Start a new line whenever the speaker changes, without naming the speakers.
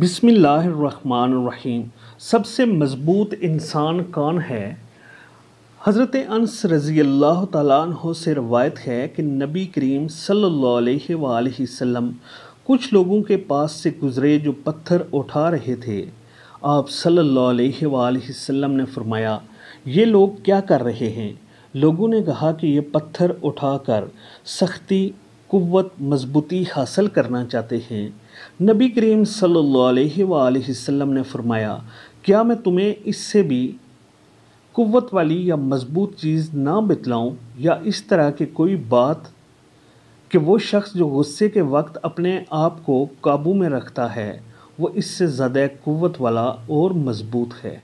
बिसमीम सबसे मज़बूत इंसान कौन है हज़रत अनस रज़ी अल्लाह तु से रवायत है कि नबी करीम सल्लल्लाहु अलैहि वसल्लम कुछ लोगों के पास से गुज़रे जो पत्थर उठा रहे थे आप सल्लल्लाहु अलैहि वसल्लम ने फ़रमाया ये लोग क्या कर रहे हैं लोगों ने कहा कि ये पत्थर उठाकर सख्ती कुत मजबूती हासिल करना चाहते हैं नबी करीम सल्लल्लाहु अलैहि वसल्लम ने फरमाया क्या मैं तुम्हें इससे भी कुत वाली या मजबूत चीज़ ना बतलाऊँ या इस तरह की कोई बात कि वो शख्स जो गुस्से के वक्त अपने आप को काबू में रखता है वो इससे ज़्यादा कुत वाला और मजबूत है